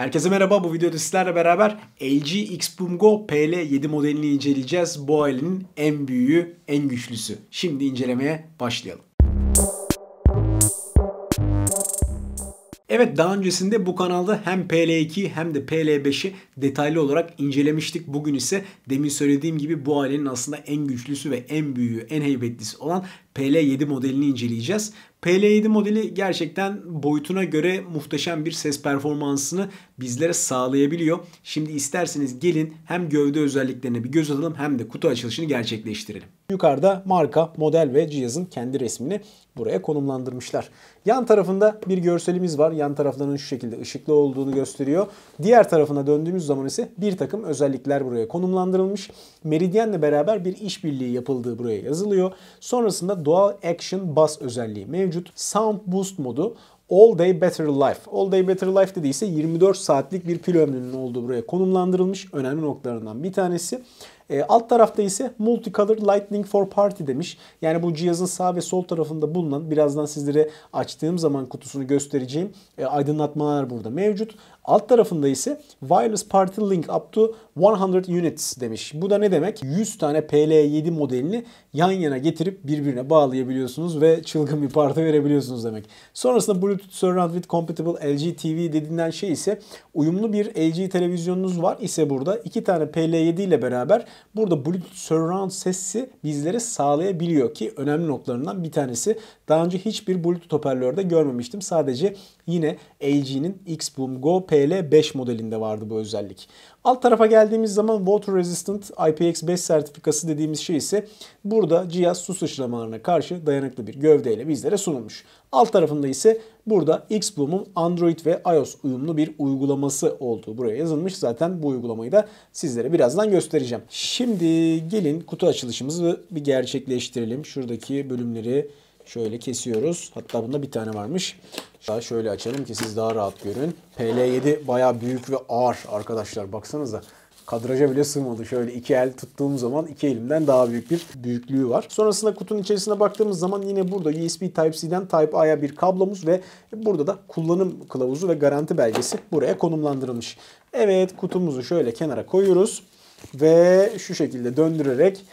Herkese merhaba. Bu videoda sizlerle beraber LG Xboom Go PL7 modelini inceleyeceğiz. Bu ailenin en büyüğü, en güçlüsü. Şimdi incelemeye başlayalım. Evet daha öncesinde bu kanalda hem PL2 hem de PL5'i detaylı olarak incelemiştik. Bugün ise demin söylediğim gibi bu ailenin aslında en güçlüsü ve en büyüğü, en heybetlisi olan PL7 modelini inceleyeceğiz. PL7 modeli gerçekten boyutuna göre muhteşem bir ses performansını bizlere sağlayabiliyor. Şimdi isterseniz gelin hem gövde özelliklerine bir göz atalım hem de kutu açılışını gerçekleştirelim. Yukarıda marka, model ve cihazın kendi resmini buraya konumlandırmışlar. Yan tarafında bir görselimiz var. Yan taraflarının şu şekilde ışıklı olduğunu gösteriyor. Diğer tarafına döndüğümüz zaman ise bir takım özellikler buraya konumlandırılmış. Meridyenle beraber bir işbirliği yapıldığı buraya yazılıyor. Sonrasında Dual Action Bass özelliği mevcut. Sound Boost modu All Day Better Life. All Day Better Life dediyse 24 saatlik bir pil ömrünün olduğu buraya konumlandırılmış önemli noktalarından bir tanesi. E, alt tarafta ise Multicolor Lightning for Party demiş. Yani bu cihazın sağ ve sol tarafında bulunan birazdan sizlere açtığım zaman kutusunu göstereceğim e, aydınlatmalar burada mevcut. Alt tarafında ise wireless party link up to 100 units demiş. Bu da ne demek? 100 tane PL7 modelini yan yana getirip birbirine bağlayabiliyorsunuz ve çılgın bir parti verebiliyorsunuz demek. Sonrasında Bluetooth Surround with Compatible LG TV dediğinden şey ise uyumlu bir LG televizyonunuz var ise burada iki tane PL7 ile beraber burada Bluetooth Surround sesi bizlere sağlayabiliyor ki önemli notlarından bir tanesi. Daha önce hiçbir Bluetooth hoparlörde görmemiştim. Sadece Yine LG'nin X-Boom Go PL5 modelinde vardı bu özellik. Alt tarafa geldiğimiz zaman Water Resistant IPX5 sertifikası dediğimiz şey ise burada cihaz su sıçramalarına karşı dayanıklı bir gövdeyle bizlere sunulmuş. Alt tarafında ise burada Xboom'un Android ve iOS uyumlu bir uygulaması olduğu buraya yazılmış. Zaten bu uygulamayı da sizlere birazdan göstereceğim. Şimdi gelin kutu açılışımızı bir gerçekleştirelim. Şuradaki bölümleri Şöyle kesiyoruz. Hatta bunda bir tane varmış. Daha şöyle açalım ki siz daha rahat görün. PL7 baya büyük ve ağır arkadaşlar. Baksanıza kadraja bile sığmadı. Şöyle iki el tuttuğum zaman iki elimden daha büyük bir büyüklüğü var. Sonrasında kutunun içerisine baktığımız zaman yine burada USB Type-C'den Type-A'ya bir kablomuz ve burada da kullanım kılavuzu ve garanti belgesi buraya konumlandırılmış. Evet kutumuzu şöyle kenara koyuyoruz ve şu şekilde döndürerek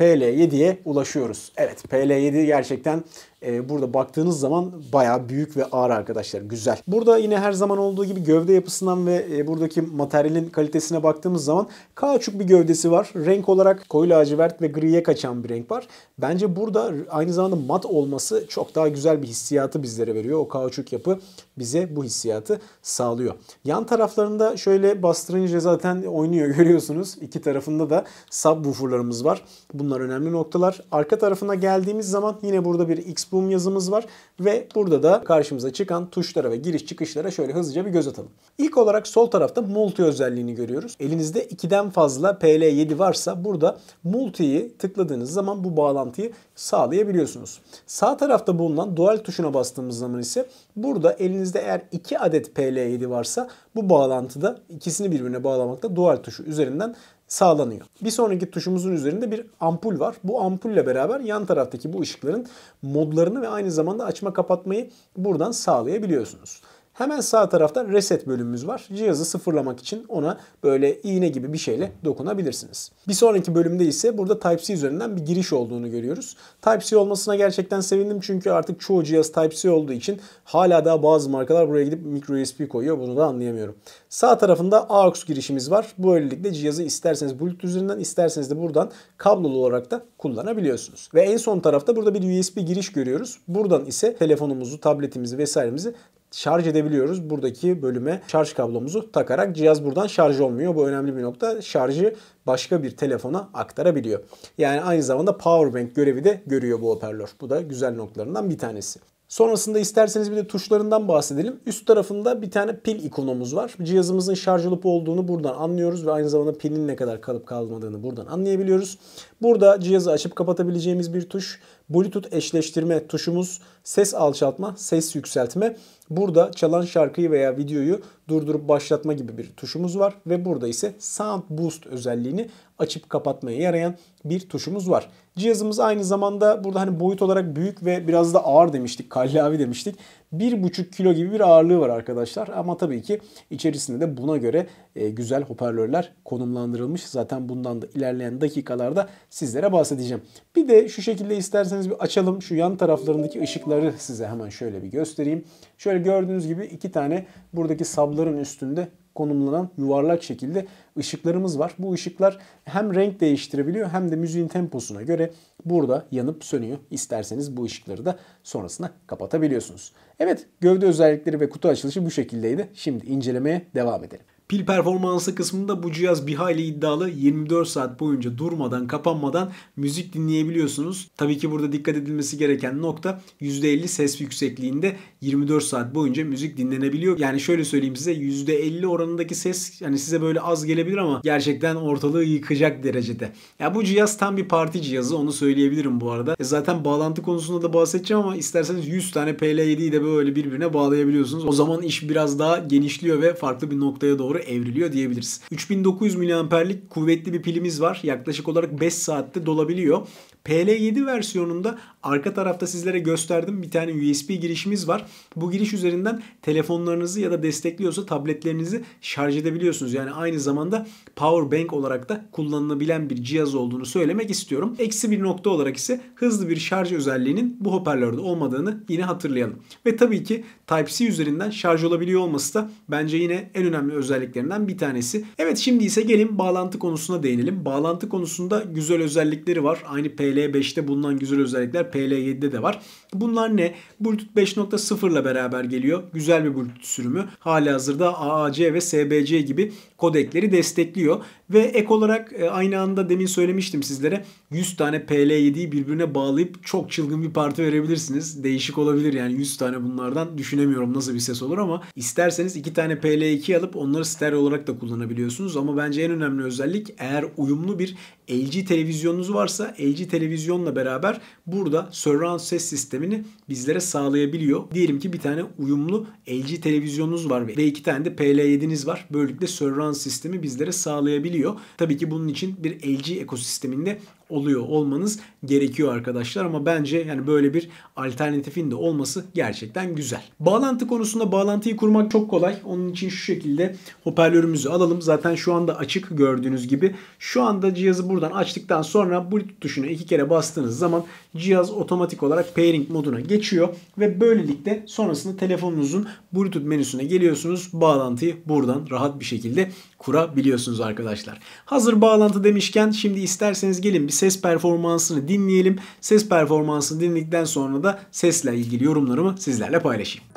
PL7'ye ulaşıyoruz. Evet PL7 gerçekten e, burada baktığınız zaman baya büyük ve ağır arkadaşlar. Güzel. Burada yine her zaman olduğu gibi gövde yapısından ve e, buradaki materyalin kalitesine baktığımız zaman kauçuk bir gövdesi var. Renk olarak koyu lacivert ve griye kaçan bir renk var. Bence burada aynı zamanda mat olması çok daha güzel bir hissiyatı bizlere veriyor. O kauçuk yapı bize bu hissiyatı sağlıyor. Yan taraflarında şöyle bastırınca zaten oynuyor görüyorsunuz. İki tarafında da subwooferlarımız var. Bunlar önemli noktalar. Arka tarafına geldiğimiz zaman yine burada bir X boom yazımız var ve burada da karşımıza çıkan tuşlara ve giriş çıkışlara şöyle hızlıca bir göz atalım. İlk olarak sol tarafta multi özelliğini görüyoruz. Elinizde 2'den fazla PL7 varsa burada multi'yi tıkladığınız zaman bu bağlantıyı sağlayabiliyorsunuz. Sağ tarafta bulunan dual tuşuna bastığımız zaman ise burada elinizde eğer 2 adet PL7 varsa bu bağlantıda ikisini birbirine bağlamakta dual tuşu üzerinden sağlanıyor. Bir sonraki tuşumuzun üzerinde bir ampul var. Bu ampulle beraber yan taraftaki bu ışıkların modlarını ve aynı zamanda açma kapatmayı buradan sağlayabiliyorsunuz. Hemen sağ tarafta reset bölümümüz var. Cihazı sıfırlamak için ona böyle iğne gibi bir şeyle dokunabilirsiniz. Bir sonraki bölümde ise burada Type-C üzerinden bir giriş olduğunu görüyoruz. Type-C olmasına gerçekten sevindim çünkü artık çoğu cihaz Type-C olduğu için hala daha bazı markalar buraya gidip micro USB koyuyor. Bunu da anlayamıyorum. Sağ tarafında AUX girişimiz var. Bu öylelikle cihazı isterseniz Bluetooth üzerinden isterseniz de buradan kablolu olarak da kullanabiliyorsunuz. Ve en son tarafta burada bir USB giriş görüyoruz. Buradan ise telefonumuzu, tabletimizi vesairemizi şarj edebiliyoruz. Buradaki bölüme şarj kablomuzu takarak cihaz buradan şarj olmuyor. Bu önemli bir nokta. Şarjı başka bir telefona aktarabiliyor. Yani aynı zamanda power bank görevi de görüyor bu hoparlör. Bu da güzel noktalarından bir tanesi. Sonrasında isterseniz bir de tuşlarından bahsedelim. Üst tarafında bir tane pil ikonumuz var. Cihazımızın şarj olup olduğunu buradan anlıyoruz ve aynı zamanda pilin ne kadar kalıp kalmadığını buradan anlayabiliyoruz. Burada cihazı açıp kapatabileceğimiz bir tuş Bluetooth eşleştirme tuşumuz ses alçaltma, ses yükseltme. Burada çalan şarkıyı veya videoyu durdurup başlatma gibi bir tuşumuz var ve burada ise Sound Boost özelliğini açıp kapatmaya yarayan bir tuşumuz var. Cihazımız aynı zamanda burada hani boyut olarak büyük ve biraz da ağır demiştik, kallavi demiştik. 1,5 kilo gibi bir ağırlığı var arkadaşlar. Ama tabii ki içerisinde de buna göre e, güzel hoparlörler konumlandırılmış. Zaten bundan da ilerleyen dakikalarda sizlere bahsedeceğim. Bir de şu şekilde isterseniz bir açalım. Şu yan taraflarındaki ışıkları size hemen şöyle bir göstereyim. Şöyle gördüğünüz gibi iki tane buradaki sabların üstünde konumlanan yuvarlak şekilde ışıklarımız var. Bu ışıklar hem renk değiştirebiliyor hem de müziğin temposuna göre burada yanıp sönüyor. İsterseniz bu ışıkları da sonrasında kapatabiliyorsunuz. Evet gövde özellikleri ve kutu açılışı bu şekildeydi. Şimdi incelemeye devam edelim. Pil performansı kısmında bu cihaz bir hayli iddialı. 24 saat boyunca durmadan, kapanmadan müzik dinleyebiliyorsunuz. Tabii ki burada dikkat edilmesi gereken nokta %50 ses yüksekliğinde 24 saat boyunca müzik dinlenebiliyor. Yani şöyle söyleyeyim size %50 oranındaki ses hani size böyle az gelebilir ama gerçekten ortalığı yıkacak derecede. Ya bu cihaz tam bir parti cihazı onu söyleyebilirim bu arada. E zaten bağlantı konusunda da bahsedeceğim ama isterseniz 100 tane PL7'yi de böyle birbirine bağlayabiliyorsunuz. O zaman iş biraz daha genişliyor ve farklı bir noktaya doğru evriliyor diyebiliriz. 3900 mAh'lik kuvvetli bir pilimiz var. Yaklaşık olarak 5 saatte dolabiliyor. PL7 versiyonunda arka tarafta sizlere gösterdim bir tane USB girişimiz var. Bu giriş üzerinden telefonlarınızı ya da destekliyorsa tabletlerinizi şarj edebiliyorsunuz. Yani aynı zamanda power bank olarak da kullanılabilen bir cihaz olduğunu söylemek istiyorum. Eksi bir nokta olarak ise hızlı bir şarj özelliğinin bu hoparlörde olmadığını yine hatırlayalım. Ve tabii ki Type-C üzerinden şarj olabiliyor olması da bence yine en önemli özelliklerinden bir tanesi. Evet şimdi ise gelin bağlantı konusuna değinelim. Bağlantı konusunda güzel özellikleri var. Aynı PL PL5'te bulunan güzel özellikler PL7'de de var. Bunlar ne? Bluetooth 5.0 ile beraber geliyor. Güzel bir Bluetooth sürümü. Hali hazırda AAC ve SBC gibi kodekleri destekliyor. Ve ek olarak e, aynı anda demin söylemiştim sizlere 100 tane PL7'yi birbirine bağlayıp çok çılgın bir parti verebilirsiniz. Değişik olabilir yani 100 tane bunlardan düşünemiyorum nasıl bir ses olur ama isterseniz 2 tane PL2 alıp onları stereo olarak da kullanabiliyorsunuz. Ama bence en önemli özellik eğer uyumlu bir LG televizyonunuz varsa LG televizyonla beraber burada surround ses sistemini bizlere sağlayabiliyor. Diyelim ki bir tane uyumlu LG televizyonunuz var ve iki tane de PL7'niz var. Böylelikle surround sistemi bizlere sağlayabiliyor. Tabii ki bunun için bir LG ekosisteminde oluyor olmanız gerekiyor arkadaşlar ama bence yani böyle bir alternatifin de olması gerçekten güzel. Bağlantı konusunda bağlantıyı kurmak çok kolay. Onun için şu şekilde hoparlörümüzü alalım. Zaten şu anda açık gördüğünüz gibi. Şu anda cihazı buradan açtıktan sonra Bluetooth tuşuna iki kere bastığınız zaman cihaz otomatik olarak pairing moduna geçiyor ve böylelikle sonrasında telefonunuzun Bluetooth menüsüne geliyorsunuz. Bağlantıyı buradan rahat bir şekilde kurabiliyorsunuz arkadaşlar. Hazır bağlantı demişken şimdi isterseniz gelin bir ses performansını dinleyelim. Ses performansını dinledikten sonra da sesle ilgili yorumlarımı sizlerle paylaşayım.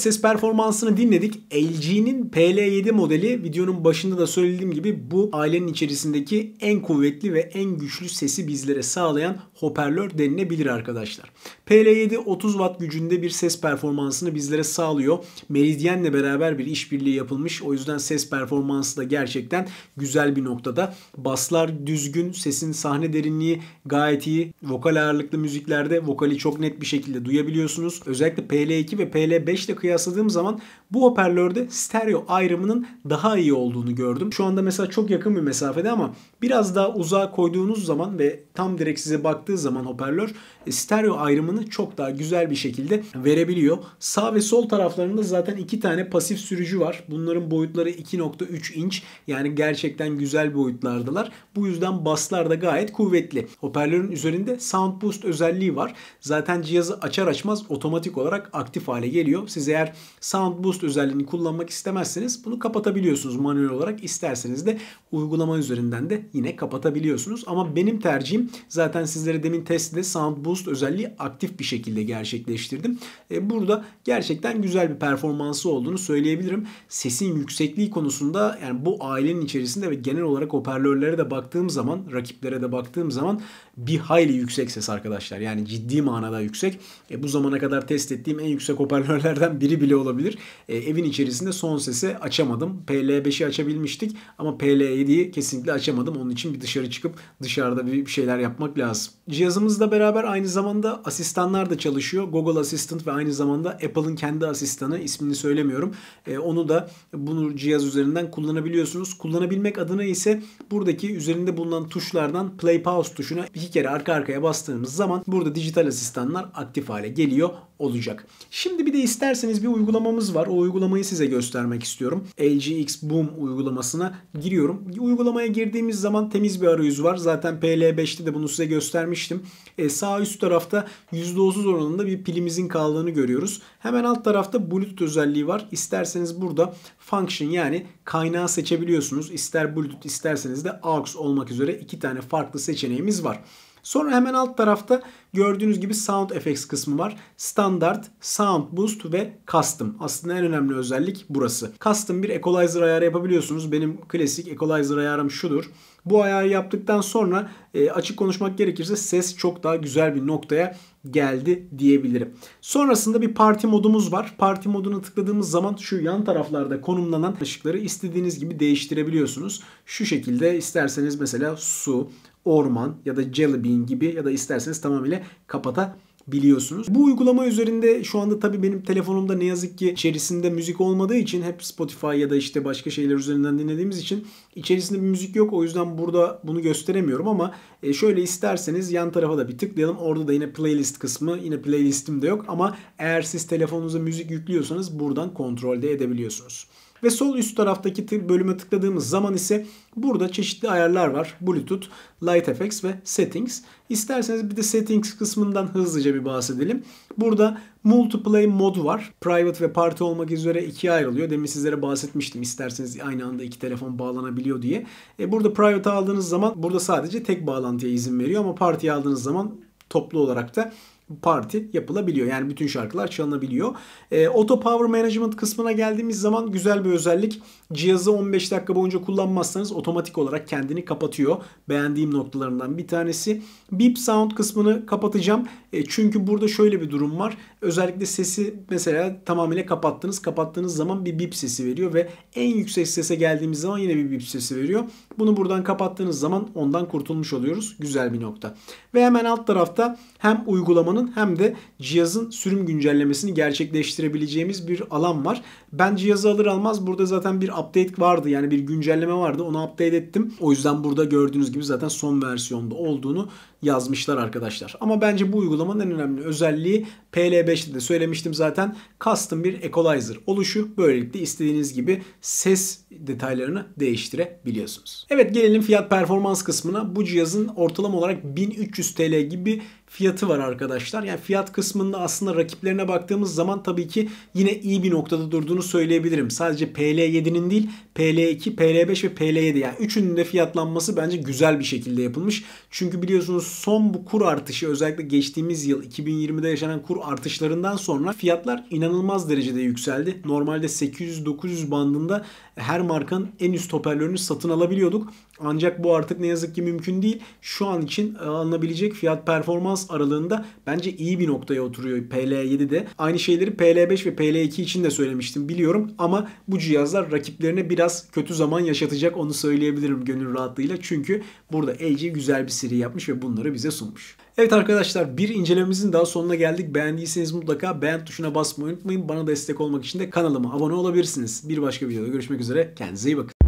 ses performansını dinledik. LG'nin PL7 modeli videonun başında da söylediğim gibi bu ailenin içerisindeki en kuvvetli ve en güçlü sesi bizlere sağlayan hoparlör denilebilir arkadaşlar. PL7 30 watt gücünde bir ses performansını bizlere sağlıyor. Meridian'le beraber bir işbirliği yapılmış. O yüzden ses performansı da gerçekten güzel bir noktada. Baslar düzgün, sesin sahne derinliği gayet iyi. Vokal ağırlıklı müziklerde vokali çok net bir şekilde duyabiliyorsunuz. Özellikle PL2 ve PL5 ile kıyaslanabiliyor kıyasladığım zaman bu hoparlörde stereo ayrımının daha iyi olduğunu gördüm. Şu anda mesela çok yakın bir mesafede ama biraz daha uzağa koyduğunuz zaman ve tam direkt size baktığı zaman hoparlör e, stereo ayrımını çok daha güzel bir şekilde verebiliyor. Sağ ve sol taraflarında zaten iki tane pasif sürücü var. Bunların boyutları 2.3 inç yani gerçekten güzel boyutlardalar. Bu yüzden baslar da gayet kuvvetli. Hoparlörün üzerinde Sound Boost özelliği var. Zaten cihazı açar açmaz otomatik olarak aktif hale geliyor. Siz eğer eğer Sound Boost özelliğini kullanmak istemezseniz bunu kapatabiliyorsunuz manuel olarak. İsterseniz de uygulama üzerinden de yine kapatabiliyorsunuz. Ama benim tercihim zaten sizlere demin testte Sound Boost özelliği aktif bir şekilde gerçekleştirdim. E, burada gerçekten güzel bir performansı olduğunu söyleyebilirim. Sesin yüksekliği konusunda yani bu ailenin içerisinde ve genel olarak hoparlörlere de baktığım zaman, rakiplere de baktığım zaman bir hayli yüksek ses arkadaşlar. Yani ciddi manada yüksek. E, bu zamana kadar test ettiğim en yüksek hoparlörlerden biri biri bile olabilir. E, evin içerisinde son sesi açamadım. PL5'i açabilmiştik ama PL7'yi kesinlikle açamadım. Onun için bir dışarı çıkıp dışarıda bir şeyler yapmak lazım. Cihazımızla beraber aynı zamanda asistanlar da çalışıyor. Google Assistant ve aynı zamanda Apple'ın kendi asistanı ismini söylemiyorum. E, onu da bunu cihaz üzerinden kullanabiliyorsunuz. Kullanabilmek adına ise buradaki üzerinde bulunan tuşlardan play pause tuşuna iki kere arka arkaya bastığımız zaman burada dijital asistanlar aktif hale geliyor olacak. Şimdi bir de isterseniz bir uygulamamız var. O uygulamayı size göstermek istiyorum. LG X Boom uygulamasına giriyorum. Uygulamaya girdiğimiz zaman temiz bir arayüz var. Zaten PL5'te de bunu size göstermiştim. E, sağ üst tarafta %30 oranında bir pilimizin kaldığını görüyoruz. Hemen alt tarafta Bluetooth özelliği var. İsterseniz burada function yani kaynağı seçebiliyorsunuz. İster Bluetooth isterseniz de AUX olmak üzere iki tane farklı seçeneğimiz var. Sonra hemen alt tarafta gördüğünüz gibi Sound Effects kısmı var. Standart, Sound Boost ve Custom. Aslında en önemli özellik burası. Custom bir equalizer ayarı yapabiliyorsunuz. Benim klasik equalizer ayarım şudur. Bu ayarı yaptıktan sonra e, açık konuşmak gerekirse ses çok daha güzel bir noktaya geldi diyebilirim. Sonrasında bir parti modumuz var. Parti moduna tıkladığımız zaman şu yan taraflarda konumlanan ışıkları istediğiniz gibi değiştirebiliyorsunuz. Şu şekilde isterseniz mesela su, orman ya da jelly bean gibi ya da isterseniz tamamıyla kapata biliyorsunuz. Bu uygulama üzerinde şu anda tabii benim telefonumda ne yazık ki içerisinde müzik olmadığı için hep Spotify ya da işte başka şeyler üzerinden dinlediğimiz için içerisinde bir müzik yok. O yüzden burada bunu gösteremiyorum ama e, şöyle isterseniz yan tarafa da bir tıklayalım. Orada da yine playlist kısmı yine playlistim de yok ama eğer siz telefonunuza müzik yüklüyorsanız buradan kontrolde edebiliyorsunuz. Ve sol üst taraftaki bölüme tıkladığımız zaman ise burada çeşitli ayarlar var. Bluetooth, Light Effects ve Settings. İsterseniz bir de Settings kısmından hızlıca bir bahsedelim. Burada Multiplay mod var. Private ve party olmak üzere ikiye ayrılıyor. Demin sizlere bahsetmiştim. İsterseniz aynı anda iki telefon bağlanabiliyor diye. E burada private aldığınız zaman burada sadece tek bağlantıya izin veriyor ama Party aldığınız zaman toplu olarak da parti yapılabiliyor. Yani bütün şarkılar çalınabiliyor. E, Auto Power Management kısmına geldiğimiz zaman güzel bir özellik. Cihazı 15 dakika boyunca kullanmazsanız otomatik olarak kendini kapatıyor. Beğendiğim noktalarından bir tanesi. Beep Sound kısmını kapatacağım. E, çünkü burada şöyle bir durum var. Özellikle sesi mesela tamamıyla kapattınız. Kapattığınız zaman bir beep sesi veriyor ve en yüksek sese geldiğimiz zaman yine bir beep sesi veriyor. Bunu buradan kapattığınız zaman ondan kurtulmuş oluyoruz. Güzel bir nokta. Ve hemen alt tarafta hem uygulamanın uygulamanın hem de cihazın sürüm güncellemesini gerçekleştirebileceğimiz bir alan var. Ben cihazı alır almaz burada zaten bir update vardı yani bir güncelleme vardı onu update ettim. O yüzden burada gördüğünüz gibi zaten son versiyonda olduğunu yazmışlar arkadaşlar. Ama bence bu uygulamanın en önemli özelliği PL5'te de söylemiştim zaten custom bir equalizer oluşu. Böylelikle istediğiniz gibi ses detaylarını değiştirebiliyorsunuz. Evet gelelim fiyat performans kısmına. Bu cihazın ortalama olarak 1300 TL gibi fiyatı var arkadaşlar. Yani fiyat kısmında aslında rakiplerine baktığımız zaman tabii ki yine iyi bir noktada durduğunu söyleyebilirim. Sadece PL7'nin değil PL2, PL5 ve PL7 yani üçünün de fiyatlanması bence güzel bir şekilde yapılmış. Çünkü biliyorsunuz son bu kur artışı özellikle geçtiğimiz yıl 2020'de yaşanan kur artışlarından sonra fiyatlar inanılmaz derecede yükseldi. Normalde 800-900 bandında her markanın en üst hoparlörünü satın alabiliyorduk. Ancak bu artık ne yazık ki mümkün değil. Şu an için e, alınabilecek fiyat performans aralığında bence iyi bir noktaya oturuyor PL7'de. Aynı şeyleri PL5 ve PL2 için de söylemiştim biliyorum ama bu cihazlar rakiplerine biraz biraz kötü zaman yaşatacak onu söyleyebilirim gönül rahatlığıyla. Çünkü burada AJ güzel bir seri yapmış ve bunları bize sunmuş. Evet arkadaşlar bir incelememizin daha sonuna geldik. Beğendiyseniz mutlaka beğen tuşuna basmayı unutmayın. Bana destek olmak için de kanalıma abone olabilirsiniz. Bir başka videoda görüşmek üzere. Kendinize iyi bakın.